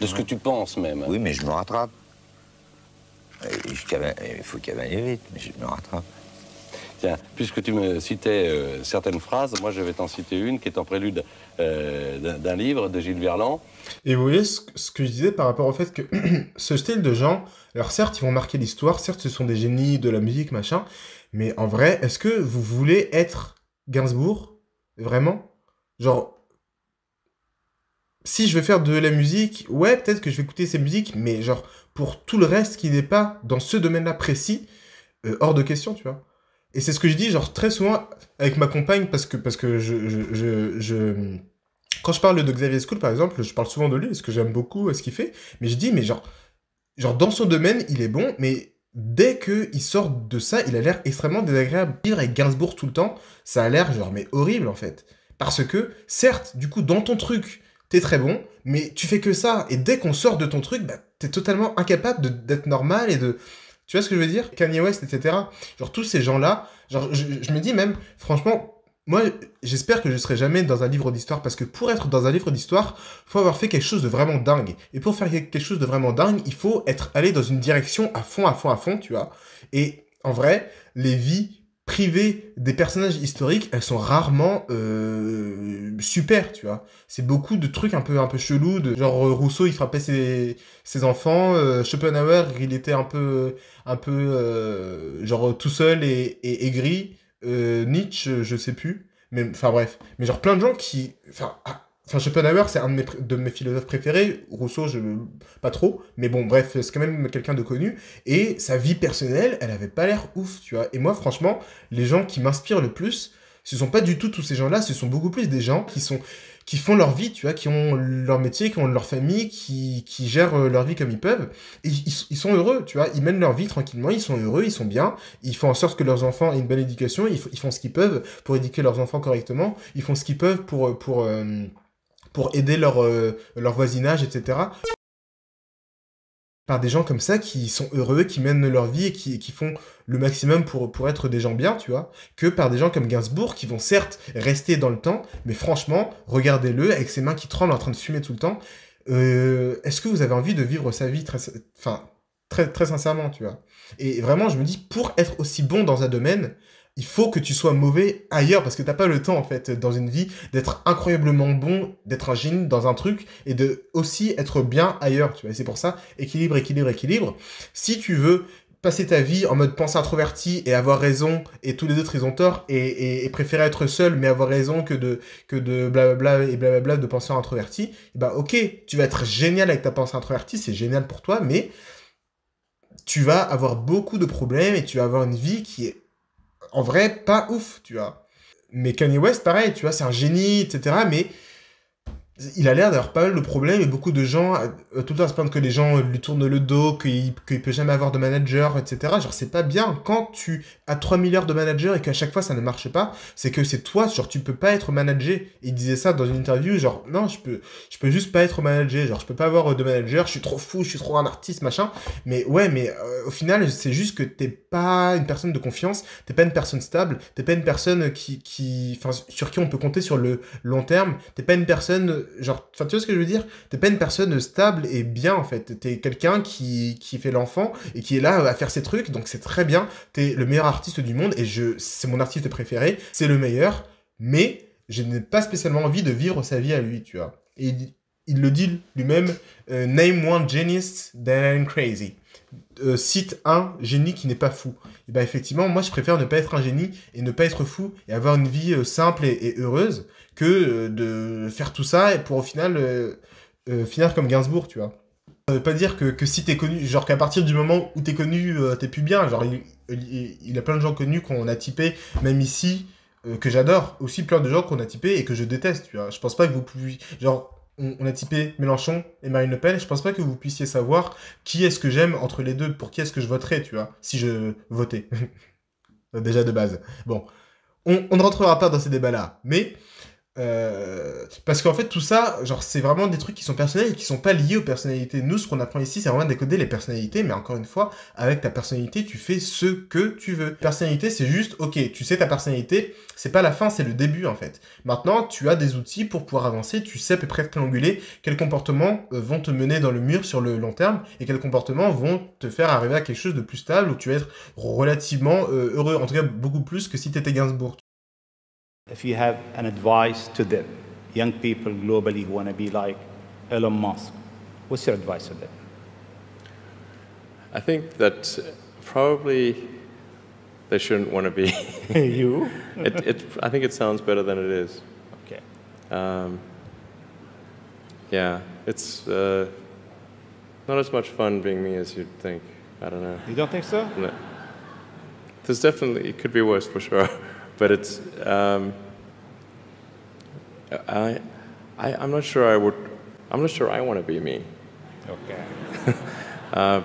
De ce que hein. tu penses même. Oui, mais je me rattrape. Il faut cavaler vite, mais je me rattrape. Tiens, puisque tu me citais euh, certaines phrases, moi je vais t'en citer une qui est en prélude euh, d'un livre de Gilles Verland. Et vous voyez ce, ce, que je disais par rapport au fait que ce style de gens, alors certes ils vont marquer l'histoire, certes ce sont des génies de la musique, machin, mais en vrai, est-ce que vous voulez être Gainsbourg Vraiment Genre, si je veux faire de la musique, ouais, peut-être que je vais écouter ces musiques, mais genre, pour tout le reste qui n'est pas dans ce domaine-là précis, euh, hors de question, tu vois. Et c'est ce que je dis, genre, très souvent avec ma compagne, parce que, parce que je, Quand je parle de Xavier School, par exemple, je parle souvent de lui, parce que j'aime beaucoup euh, ce qu'il fait, mais je dis, mais genre, genre, dans son domaine, il est bon, mais dès qu'il sort de ça, il a l'air extrêmement désagréable. Vivre avec Gainsbourg tout le temps, ça a l'air, genre, mais horrible, en fait. Parce que, certes, du coup, dans ton truc, t'es très bon, mais tu fais que ça. Et dès qu'on sort de ton truc, bah, t'es totalement incapable d'être normal et de... Tu vois ce que je veux dire Kanye West, etc. Genre tous ces gens-là, genre je, me dis même, franchement, moi j'espère que je ne serai jamais dans un livre d'histoire parce que pour être dans un livre d'histoire, faut avoir fait quelque chose de vraiment dingue. Et pour faire quelque chose de vraiment dingue, il faut être allé dans une direction à fond, à fond, à fond, tu vois. Et en vrai, les vies privées des personnages historiques, elles sont rarement euh, super, tu vois. C'est beaucoup de trucs un peu un peu chelous, de genre euh, Rousseau il frappait ses, enfants, euh, Schopenhauer il était un peu un peu genre tout seul et, et aigri, Nietzsche je sais plus, mais enfin bref, mais genre plein de gens qui, ah, Enfin, Schopenhauer, c'est un de mes, philosophes préférés. Rousseau, je, pas trop. Mais bon, bref, c'est quand même quelqu'un de connu. Et sa vie personnelle, elle avait pas l'air ouf, tu vois. Et moi, franchement, les gens qui m'inspirent le plus, ce sont pas du tout tous ces gens-là. Ce sont beaucoup plus des gens qui sont, qui font leur vie, tu vois, qui ont leur métier, qui ont leur famille, qui, gèrent euh, leur vie comme ils peuvent. Et ils, sont heureux, tu vois. Ils mènent leur vie tranquillement, ils sont heureux, ils sont bien. Ils font en sorte que leurs enfants aient une bonne éducation. Ils, font ce qu'ils peuvent pour éduquer leurs enfants correctement. Ils font ce qu'ils peuvent pour, euh, pour, euh, pour aider leur, euh, leur voisinage, etc. Par des gens comme ça qui sont heureux, qui mènent leur vie et qui, font le maximum pour, pour être des gens bien, tu vois, que par des gens comme Gainsbourg qui vont certes rester dans le temps, mais franchement, regardez-le avec ses mains qui tremblent en train de fumer tout le temps. Euh, est-ce que vous avez envie de vivre sa vie très, enfin, très, très sincèrement, tu vois Et vraiment, je me dis, pour être aussi bon dans un domaine, il faut que tu sois mauvais ailleurs parce que tu t'as pas le temps en fait dans une vie d'être incroyablement bon, d'être un génie dans un truc et de aussi être bien ailleurs. Tu vois, c'est pour ça équilibre, équilibre, équilibre. Si tu veux passer ta vie en mode pensée introvertie et avoir raison et tous les autres ils ont tort et, et, préférer être seul mais avoir raison que de que de blablabla et blablabla de pensée introverti eh bah ben, ok, tu vas être génial avec ta pensée introvertie, c'est génial pour toi, mais tu vas avoir beaucoup de problèmes et tu vas avoir une vie qui est en vrai, pas ouf, tu vois. Mais Kanye West, pareil, tu vois, c'est un génie, etc. Mais il a l'air d'avoir pas mal de problèmes et beaucoup de gens euh, tout le temps se plaindre que les gens lui tournent le dos, qu'il peut jamais avoir de manager, etc. Genre c'est pas bien quand tu as 3000 milliards de manager et qu'à chaque fois ça ne marche pas, c'est que c'est toi, genre tu peux pas être manager. Il disait ça dans une interview, genre non je peux je peux juste pas être manager. genre je peux pas avoir euh, de manager, je suis trop fou, je suis trop un artiste machin. Mais ouais mais euh, au final c'est juste que t'es pas une personne de confiance, t'es pas une personne stable, t'es pas une personne qui qui enfin sur qui on peut compter sur le long terme, t'es pas une personne genre, tu vois ce que je veux dire T'es pas une personne stable et bien en fait. T'es quelqu'un qui, qui fait l'enfant et qui est là à faire ses trucs, donc c'est très bien. T'es le meilleur artiste du monde et je, c'est mon artiste préféré, c'est le meilleur, mais je n'ai pas spécialement envie de vivre sa vie à lui, tu vois il le dit lui-même, euh, Name one genius than crazy. Euh, cite un génie qui n'est pas fou. Et eh ben effectivement, moi je préfère ne pas être un génie et ne pas être fou et avoir une vie euh, simple et, heureuse que de faire tout ça et pour au final finir comme Gainsbourg, tu vois. Ça veut pas dire que, que si t'es connu, genre qu'à partir du moment où t'es connu, t'es plus bien. Genre, il, il, y a plein de gens connus qu'on a typé, même ici, que j'adore. Aussi plein de gens qu'on a typé et que je déteste, tu vois. Je pense pas que vous pouvez. Genre, on, a typé Mélenchon et Marine Le Pen, Je je pense pas que vous puissiez savoir qui est-ce que j'aime entre les deux, pour qui est-ce que je voterais, tu vois, si je votais. Déjà de base. Bon, on ne rentrera pas dans ces débats-là, mais euh, parce qu'en fait, tout ça, genre, c'est vraiment des trucs qui sont personnels et qui sont pas liés aux personnalités. Nous, ce qu'on apprend ici, c'est vraiment décoder les personnalités, mais encore une fois, avec ta personnalité, tu fais ce que tu veux. Personnalité, c'est juste, ok, tu sais ta personnalité, c'est pas la fin, c'est le début, en fait. Maintenant, tu as des outils pour pouvoir avancer, tu sais à peu près trianguler quels comportements euh, vont te mener dans le mur sur le long terme et quels comportements vont te faire arriver à quelque chose de plus stable où tu vas être relativement euh, heureux, en tout cas beaucoup plus que si t'étais Gainsbourg. If you have an advice to them, young people globally who want to be like Elon Musk, what's your advice to them? I think that probably they shouldn't want to be. you? it, it, I think it sounds better than it is. Okay. Um, yeah, it's uh, not as much fun being me as you'd think. I don't know. You don't think so? No. There's definitely, it could be worse for sure. but it's, um, I, I, am not sure I would, I'm not sure I want to be me. Okay. uh,